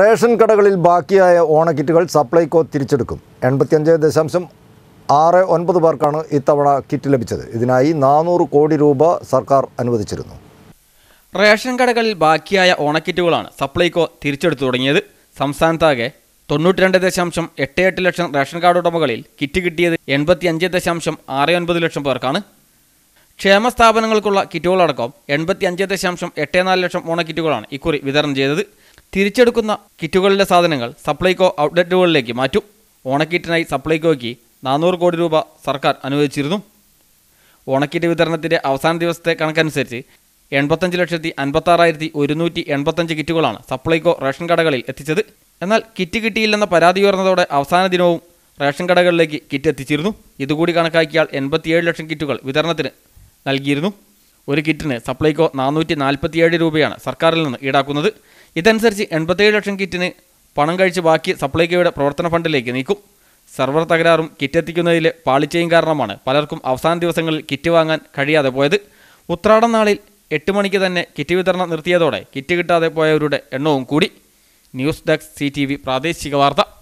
ration കടകളിൽ ബാക്കിയായ ഓണക്കിറ്റുകൾ സപ്ലൈകോ തിരിച്ചെടുക്കും എൺപത്തിയഞ്ച് ദശാംശം ആറ് ഒൻപത് പേർക്കാണ് ഇത്തവണ കിറ്റ് ലഭിച്ചത് ഇതിനായി നാനൂറ് കോടി രൂപ സർക്കാർ അനുവദിച്ചിരുന്നു റേഷൻ കടകളിൽ ബാക്കിയായ ഓണക്കിറ്റുകളാണ് സപ്ലൈകോ തിരിച്ചെടുത്തു തുടങ്ങിയത് സംസ്ഥാനത്താകെ തൊണ്ണൂറ്റിരണ്ട് ദശാംശം എട്ട് എട്ട് ലക്ഷം റേഷൻ കാർഡ് ഉടമകളിൽ കിറ്റ് കിട്ടിയത് അഞ്ച് ദശാംശം ആറ് ഒൻപത് ലക്ഷം പേർക്കാണ് ക്ഷേമ സ്ഥാപനങ്ങൾക്കുള്ള കിറ്റുകളടക്കം അഞ്ച് ദശാംശം എട്ട് നാല് ലക്ഷം ഓണക്കിറ്റുകളാണ് ഇക്കുറി വിതരണം ചെയ്തത് തിരിച്ചെടുക്കുന്ന കിറ്റുകളിലെ സാധനങ്ങൾ സപ്ലൈകോ ഔട്ട്ലെറ്റുകളിലേക്ക് മാറ്റും ഓണക്കിറ്റിനായി സപ്ലൈകോയ്ക്ക് നാനൂറ് കോടി രൂപ സർക്കാർ അനുവദിച്ചിരുന്നു ഓണക്കിറ്റ് വിതരണത്തിൻ്റെ അവസാന ദിവസത്തെ കണക്കനുസരിച്ച് എൺപത്തഞ്ച് ലക്ഷത്തി അൻപത്താറായിരത്തി ഒരുന്നൂറ്റി എൺപത്തഞ്ച് കിറ്റുകളാണ് സപ്ലൈകോ റേഷൻ കടകളിൽ എത്തിച്ചത് എന്നാൽ കിറ്റ് കിട്ടിയില്ലെന്ന പരാതി ഉയർന്നതോടെ അവസാന ദിനവും റേഷൻ കടകളിലേക്ക് കിറ്റ് എത്തിച്ചിരുന്നു ഇതുകൂടി കണക്കാക്കിയാൽ എൺപത്തിയേഴ് ലക്ഷം കിറ്റുകൾ വിതരണത്തിന് നൽകിയിരുന്നു ഒരു കിറ്റിന് സപ്ലൈകോ നാനൂറ്റി നാൽപ്പത്തിയേഴ് രൂപയാണ് സർക്കാരിൽ നിന്ന് ഈടാക്കുന്നത് ഇതനുസരിച്ച് എൺപത്തേഴ് ലക്ഷം കിറ്റിന് പണം കഴിച്ച് ബാക്കി സപ്ലൈകോയുടെ പ്രവർത്തന ഫണ്ടിലേക്ക് നീക്കും സെർവർ തകരാറും എത്തിക്കുന്നതിലെ പാളിച്ചയും കാരണമാണ് പലർക്കും അവസാന ദിവസങ്ങളിൽ കിറ്റ് വാങ്ങാൻ കഴിയാതെ പോയത് ഉത്രാടം നാളിൽ എട്ട് മണിക്ക് തന്നെ കിറ്റ് വിതരണം നിർത്തിയതോടെ കിറ്റ് കിട്ടാതെ പോയവരുടെ എണ്ണവും കൂടി ന്യൂസ് ഡെസ്ക് സി പ്രാദേശിക വാർത്ത